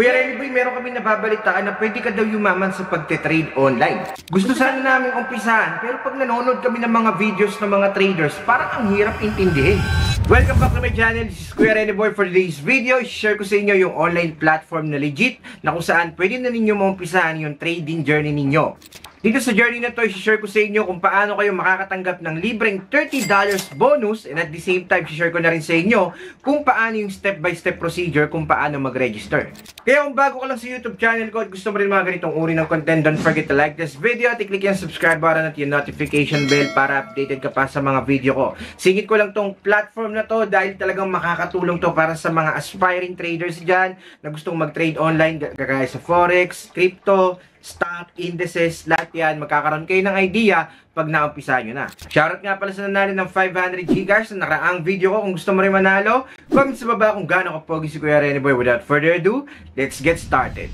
Kuya Renny Boy, meron kami nababalitaan na pwede ka daw yumaman sa pagte-trade online. Gusto sana namin umpisahan, pero pag nanonood kami ng mga videos ng mga traders, parang ang hirap intindihin. Welcome back to my channel. This is Kuya Renny for today's video. Share ko sa inyo yung online platform na legit na kung saan pwede na ninyo maumpisahan yung trading journey ninyo. Dito sa journey na to, i share ko sa inyo kung paano kayo makakatanggap ng libreng $30 bonus and at the same time, i share ko na rin sa inyo kung paano yung step-by-step -step procedure kung paano mag-register. Kaya kung bago ka lang sa YouTube channel ko at gusto mo rin mga ganitong uri ng content, don't forget to like this video at i-click yung subscribe button at yung notification bell para updated ka pa sa mga video ko. Singit ko lang tong platform na to dahil talagang makakatulong to para sa mga aspiring traders dyan na gustong mag-trade online kagaya sa forex, crypto, stock, indices, lahat yan. Magkakaroon kayo ng idea pag naumpisa nyo na. Shoutout nga pala sa nanalo ng 500 Gcash sa nakaraang video ko. Kung gusto mo rin manalo, comment sa baba kung gaano ka pogi si Kuya Rene Boy. Without further ado, let's get started.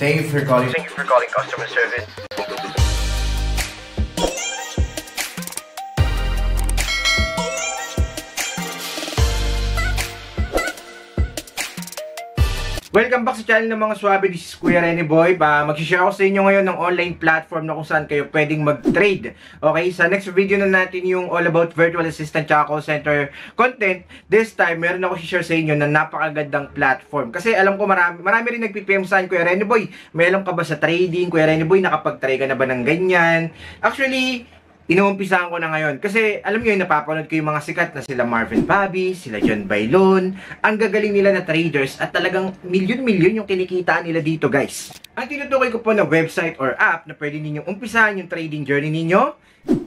Thank you for calling. Thank you for calling customer service. Welcome back sa channel ng mga swabe. This is Kuya Rene Boy. Uh, Mag-share ako sa inyo ngayon ng online platform na kung saan kayo pwedeng mag-trade. Okay, sa next video na natin yung all about virtual assistant tsaka call center content. This time, meron ako share sa inyo na napakagandang platform. Kasi alam ko marami, marami rin nagpipm sa Kuya Rene Boy. May alam ka ba sa trading? Kuya Rene Boy, nakapag-try ka na ba ng ganyan? Actually, inuumpisahan ko na ngayon. Kasi, alam nyo, napapanood ko yung mga sikat na sila Marvin Bobby, sila John Bailon. Ang gagaling nila na traders at talagang milyon-milyon yung kinikita nila dito, guys. Ang tinutukoy ko po na website or app na pwede ninyong umpisahan yung trading journey ninyo,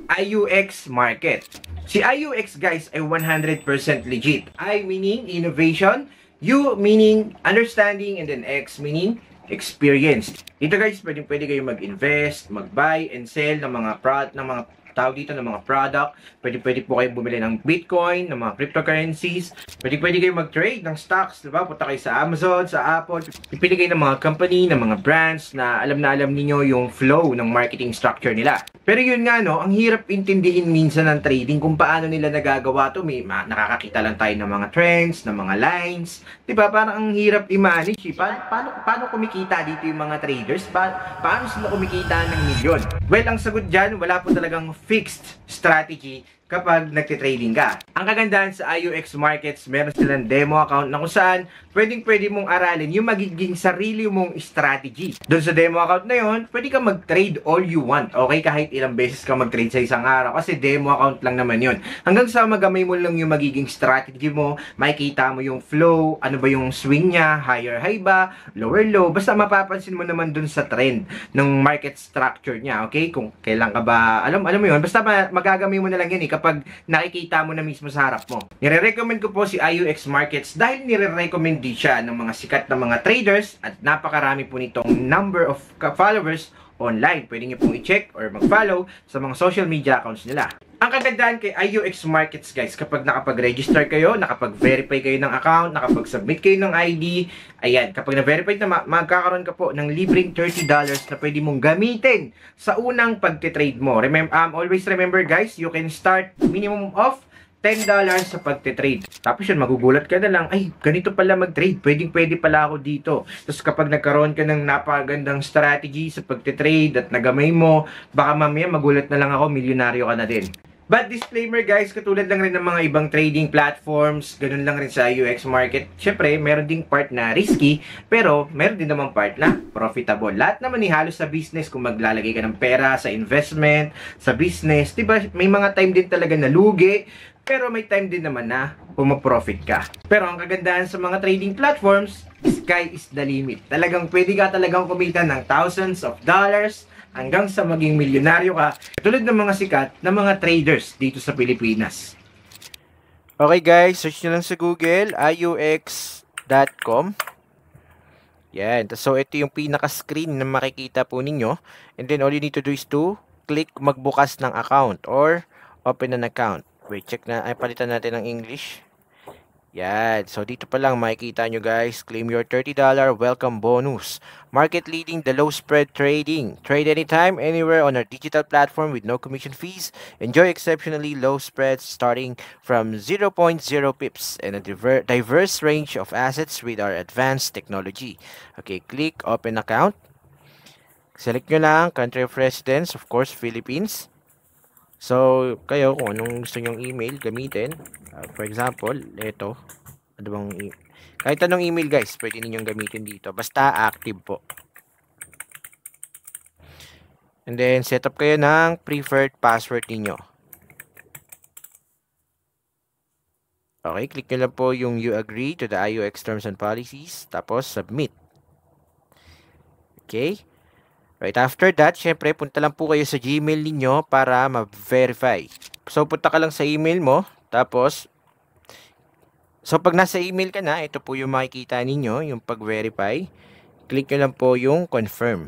IUX Market. Si IUX, guys, ay 100% legit. I meaning innovation, U meaning understanding, and then X meaning experience. Dito guys, pwede pwede kayong mag-invest, mag-buy and sell ng mga product, ng mga tawag dito ng mga product. Pwede pwede po kayong bumili ng Bitcoin, ng mga cryptocurrencies. Pwede pwede kayong mag-trade ng stocks, di ba? Punta kayo sa Amazon, sa Apple. Pipili kayo ng mga company, ng mga brands na alam na alam niyo yung flow ng marketing structure nila. Pero yun nga no, ang hirap intindihin minsan ng trading kung paano nila nagagawa to. May nakakakita lang tayo ng mga trends, ng mga lines. Di ba? Parang ang hirap i-manage. Eh. Pa- paano, paano kumikita dito yung mga traders? Pa- paano sila kumikita ng milyon? Well, ang sagot dyan, wala po talagang fixed strategy kapag nagtitrading ka. Ang kagandahan sa IUX Markets, meron silang demo account na kung saan pwedeng pwede mong aralin yung magiging sarili mong strategy. Doon sa demo account na yon, pwede ka mag-trade all you want. Okay, kahit ilang beses ka mag-trade sa isang araw kasi demo account lang naman yon. Hanggang sa magamay mo lang yung magiging strategy mo, makikita mo yung flow, ano ba yung swing niya, higher high ba, lower low, basta mapapansin mo naman doon sa trend ng market structure niya, okay? Kung kailan ka ba, alam alam mo yon, basta magagamay mo na lang yan eh kapag nakikita mo na mismo sa harap mo. Nire-recommend ko po si IUX Markets dahil nire-recommend din siya ng mga sikat na mga traders at napakarami po nitong number of followers online. Pwede nyo pong i-check or mag-follow sa mga social media accounts nila. Ang kagandahan kay IUX Markets guys, kapag nakapag-register kayo, nakapag-verify kayo ng account, nakapag-submit kayo ng ID, ayan, kapag na-verify na, magkakaroon ka po ng libreng $30 na pwede mong gamitin sa unang pagtitrade mo. Remember, um, always remember guys, you can start minimum of $10 sa pagte-trade. Tapos yun, magugulat ka na lang, ay, ganito pala mag-trade. Pwedeng pwede pala ako dito. Tapos kapag nagkaroon ka ng napagandang strategy sa pagte-trade at nagamay mo, baka mamaya magulat na lang ako, milyonaryo ka na din. But disclaimer guys, katulad lang rin ng mga ibang trading platforms, ganun lang rin sa UX market. Siyempre, meron ding part na risky, pero meron din naman part na profitable. Lahat naman ni halos sa business kung maglalagay ka ng pera sa investment, sa business, 'di ba? May mga time din talaga na lugi, pero may time din naman na pumaprofit ka. Pero ang kagandahan sa mga trading platforms, sky is the limit. Talagang pwede ka talagang kumita ng thousands of dollars hanggang sa maging milyonaryo ka, tulad ng mga sikat na mga traders dito sa Pilipinas. Okay guys, search nyo lang sa Google, iux.com. Yan, so ito yung pinaka-screen na makikita po ninyo. And then all you need to do is to click magbukas ng account or open an account. Wait, check na. Ay, palitan natin ng English. Yan. So, dito pa lang makikita nyo guys. Claim your $30 welcome bonus. Market leading the low spread trading. Trade anytime, anywhere on our digital platform with no commission fees. Enjoy exceptionally low spreads starting from 0.0 pips and a diver diverse range of assets with our advanced technology. Okay, click open account. Select nyo lang country of residence, of course, Philippines. So, kayo kung anong gusto nyong email gamitin. Uh, for example, ito. Ano bang e kahit anong email guys, pwede ninyong gamitin dito. Basta active po. And then, set up kayo ng preferred password ninyo. Okay, click nyo lang po yung you agree to the IOX terms and policies. Tapos, submit. Okay. Right after that, syempre punta lang po kayo sa Gmail ninyo para ma-verify. So punta ka lang sa email mo, tapos So pag nasa email ka na, ito po yung makikita ninyo, yung pag-verify. Click nyo lang po yung confirm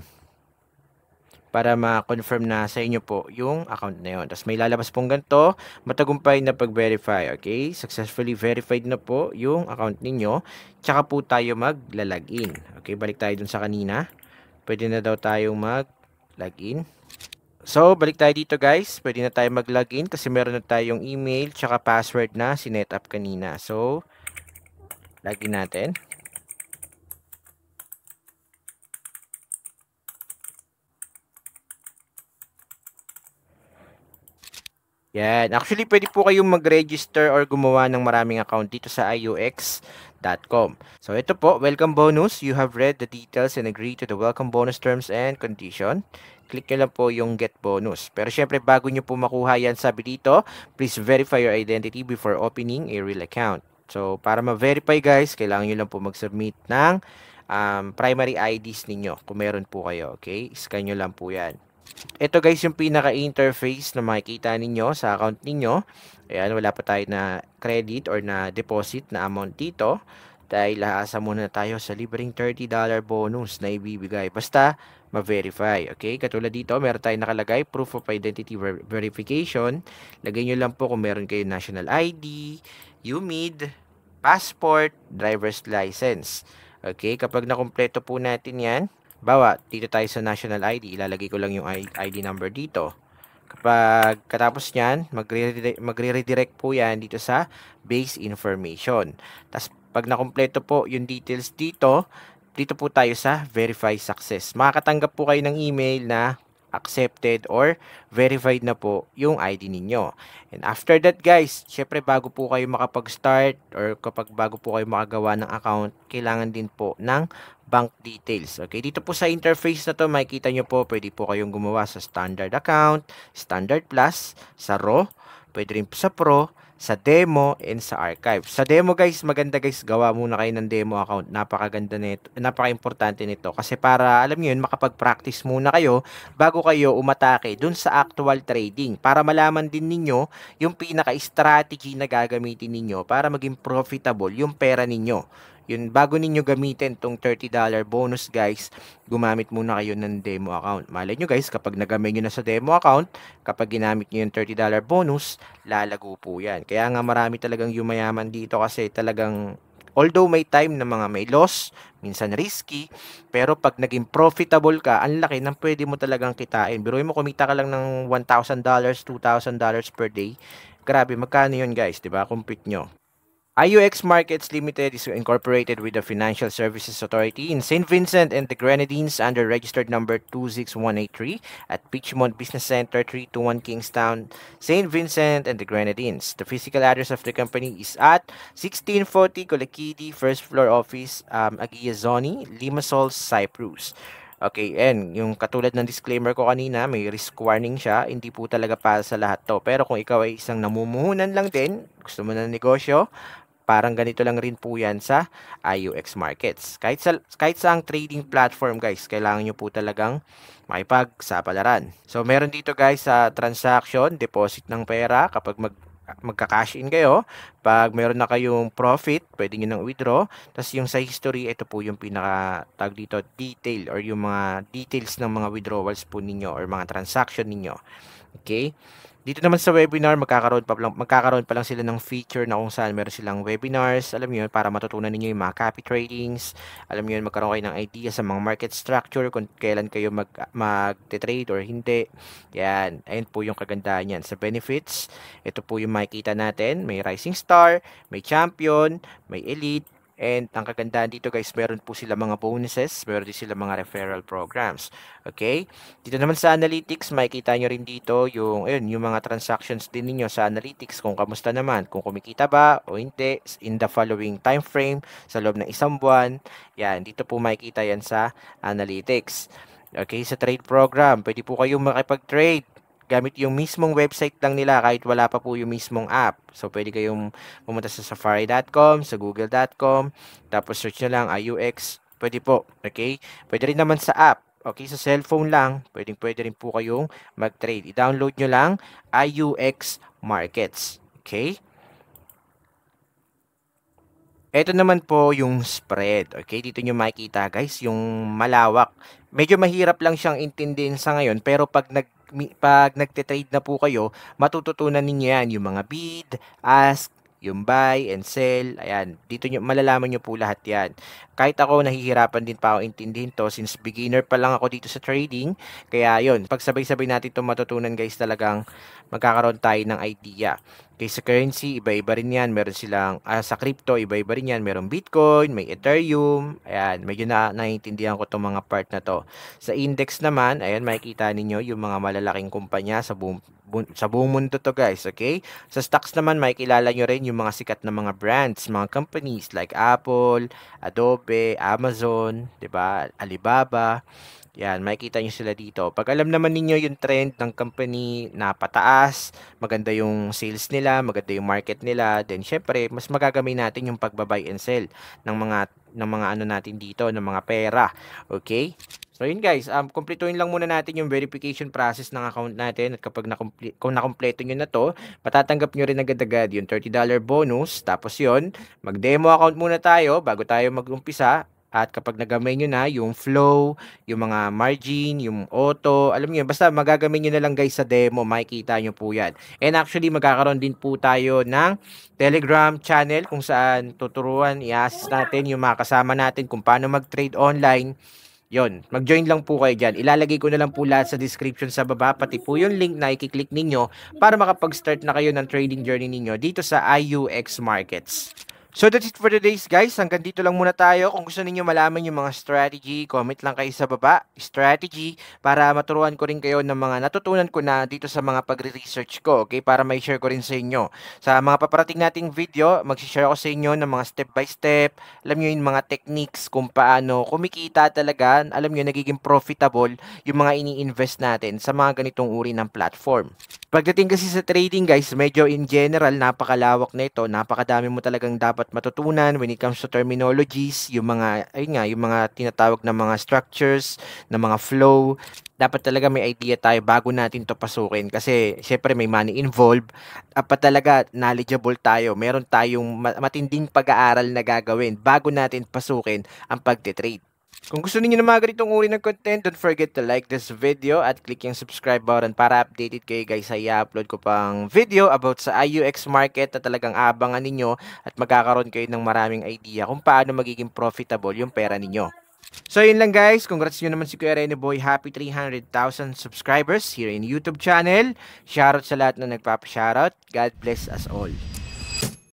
para ma-confirm na sa inyo po yung account na yun. Tapos may lalabas pong ganito, matagumpay na pag-verify, okay? Successfully verified na po yung account ninyo. Tsaka po tayo mag-login. Okay, balik tayo dun sa kanina. Pwede na daw tayong mag-login. So, balik tayo dito guys. Pwede na tayong mag-login kasi meron na tayong email tsaka password na sinet up kanina. So, login natin. Yan. Actually, pwede po kayong mag-register or gumawa ng maraming account dito sa iux.com. So, ito po, welcome bonus. You have read the details and agree to the welcome bonus terms and condition. Click nyo lang po yung get bonus. Pero syempre, bago nyo po makuha yan, sabi dito, please verify your identity before opening a real account. So, para ma-verify guys, kailangan nyo lang po mag-submit ng um, primary IDs ninyo kung meron po kayo. Okay? Scan nyo lang po yan. Ito guys yung pinaka-interface na makikita ninyo sa account ninyo. Ayan, wala pa tayo na credit or na deposit na amount dito. Dahil haasa muna tayo sa libreng $30 bonus na ibibigay. Basta ma-verify. Okay? Katulad dito, meron tayong nakalagay proof of identity ver verification. Lagay nyo lang po kung meron kayo national ID, UMID, passport, driver's license. Okay? Kapag nakumpleto po natin yan, Bawa, dito tayo sa national ID. Ilalagay ko lang yung ID number dito. Kapag katapos niyan, magre-redirect magre po yan dito sa base information. Tapos pag nakompleto po yung details dito, dito po tayo sa verify success. Makakatanggap po kayo ng email na accepted or verified na po yung ID ninyo. And after that guys, syempre bago po kayo makapag-start or kapag bago po kayo makagawa ng account, kailangan din po ng bank details. Okay, dito po sa interface na to, makikita nyo po, pwede po kayong gumawa sa standard account, standard plus, sa raw, pwede rin sa pro, sa demo and sa archive. Sa demo guys, maganda guys, gawa muna kayo ng demo account. Napakaganda nito, napakaimportante nito kasi para alam niyo yun, makapag-practice muna kayo bago kayo umatake dun sa actual trading para malaman din ninyo yung pinaka-strategy na gagamitin ninyo para maging profitable yung pera ninyo. Yun, bago ninyo gamitin tong $30 bonus guys, gumamit muna kayo ng demo account. Malay nyo guys, kapag nagamay nyo na sa demo account, kapag ginamit nyo yung $30 bonus, lalago po yan. Kaya nga marami talagang yumayaman dito kasi talagang Although may time na mga may loss, minsan risky, pero pag naging profitable ka, ang laki ng pwede mo talagang kitain. Biruin mo kumita ka lang ng $1,000, $2,000 per day. Grabe, magkano yun guys, 'di ba? Compute nyo. IUX Markets Limited is incorporated with the Financial Services Authority in St. Vincent and the Grenadines under registered number 26183 at Pitchmont Business Center, 321 Kingstown, St. Vincent and the Grenadines. The physical address of the company is at 1640 Colakidi, first floor office, um, Zoni, Limassol, Cyprus. Okay, and yung katulad ng disclaimer ko kanina, may risk warning siya. Hindi po talaga para sa lahat to. Pero kung ikaw ay isang namumuhunan lang din, gusto mo ng negosyo, Parang ganito lang rin po yan sa IOX markets. Kahit sa, kahit sa ang trading platform guys, kailangan niyo po talagang makipag sa palaran. So meron dito guys sa transaction, deposit ng pera kapag mag magka-cash in kayo. Pag meron na kayong profit, pwede nyo nang withdraw. Tapos yung sa history, ito po yung pinaka tag dito, detail or yung mga details ng mga withdrawals po ninyo or mga transaction ninyo. Okay? Dito naman sa webinar, magkakaroon pa lang, magkakaroon pa lang sila ng feature na kung saan meron silang webinars, alam niyo para matutunan ninyo yung mga copy tradings, alam niyo magkaroon kayo ng idea sa mga market structure, kung kailan kayo mag, mag-trade or hindi. Yan, ayun po yung kagandahan niyan. Sa benefits, ito po yung makikita natin, may rising star, may champion, may elite, And ang kagandahan dito guys, meron po sila mga bonuses, meron din sila mga referral programs. Okay? Dito naman sa analytics, makikita nyo rin dito yung, ayun, yung mga transactions din niyo sa analytics kung kamusta naman, kung kumikita ba o hindi in the following time frame sa loob ng isang buwan. Yan, dito po makikita yan sa analytics. Okay, sa trade program, pwede po kayong makipag-trade gamit yung mismong website lang nila kahit wala pa po yung mismong app. So, pwede kayong pumunta sa safari.com, sa google.com, tapos search nyo lang IUX. Ah, pwede po, okay? Pwede rin naman sa app. Okay, sa cellphone lang, pwedeng pwede rin po kayong mag-trade. I-download nyo lang IUX Markets. Okay? Ito naman po yung spread. Okay, dito nyo makikita guys, yung malawak. Medyo mahirap lang siyang intindihin sa ngayon, pero pag nag pag nagte-trade na po kayo, matututunan ninyo yan, yung mga bid, ask, yung buy and sell, ayan, dito nyo, malalaman nyo po lahat yan kahit ako nahihirapan din pa ako intindihin to since beginner pa lang ako dito sa trading. Kaya yon pagsabay-sabay natin itong matutunan guys talagang magkakaroon tayo ng idea. Okay, sa currency, iba-iba rin yan. Meron silang, uh, sa crypto, iba-iba rin yan. Meron Bitcoin, may Ethereum. Ayan, medyo na naiintindihan ko itong mga part na to. Sa index naman, ayan, makikita ninyo yung mga malalaking kumpanya sa buong, bu sa buong mundo to guys, okay? Sa stocks naman, makikilala nyo rin yung mga sikat na mga brands, mga companies like Apple, Adobe, Shopee, Amazon, 'di ba? Alibaba. Yan, makikita nyo sila dito. Pag alam naman ninyo yung trend ng company na pataas, maganda yung sales nila, maganda yung market nila, then syempre, mas magagamay natin yung pagbabuy and sell ng mga ng mga ano natin dito, ng mga pera. Okay? So yun guys, um, kumpletuhin lang muna natin yung verification process ng account natin at kapag nakumple kung nakumpleto nyo na to, patatanggap nyo rin agad-agad yung $30 bonus. Tapos yun, mag-demo account muna tayo bago tayo mag-umpisa at kapag nagamay nyo na, yung flow, yung mga margin, yung auto, alam nyo, basta magagamay nyo na lang guys sa demo, makikita nyo po yan. And actually, magkakaroon din po tayo ng Telegram channel kung saan tuturuan, i-assist natin yung mga kasama natin kung paano mag-trade online Yon, mag-join lang po kayo dyan. Ilalagay ko na lang po lahat sa description sa baba, pati po yung link na i-click ninyo para makapag-start na kayo ng trading journey ninyo dito sa IUX Markets. So that's it for today's guys. Hanggang dito lang muna tayo. Kung gusto niyo malaman yung mga strategy, comment lang kayo sa baba, strategy, para maturuan ko rin kayo ng mga natutunan ko na dito sa mga pagre-research ko, okay? Para may share ko rin sa inyo. Sa mga paparating nating video, magsishare ako sa inyo ng mga step by step, alam niyo yung mga techniques kung paano kumikita talaga, alam niyo nagiging profitable yung mga ini-invest natin sa mga ganitong uri ng platform. Pagdating kasi sa trading guys, medyo in general, napakalawak na ito. Napakadami mo talagang dapat matutunan when it comes to terminologies, yung mga, ayun nga, yung mga tinatawag na mga structures, na mga flow. Dapat talaga may idea tayo bago natin to pasukin. Kasi syempre may money involved. Dapat talaga knowledgeable tayo. Meron tayong matinding pag-aaral na gagawin bago natin pasukin ang pagtitrade. Kung gusto niyo ng mga ganitong uri ng content, don't forget to like this video at click yung subscribe button para updated kayo guys sa i-upload ko pang video about sa IUX market na talagang abangan ninyo at magkakaroon kayo ng maraming idea kung paano magiging profitable yung pera ninyo. So yun lang guys, congrats nyo naman si Kuya Rene Boy. Happy 300,000 subscribers here in YouTube channel. Shoutout sa lahat na nagpapashoutout. God bless us all.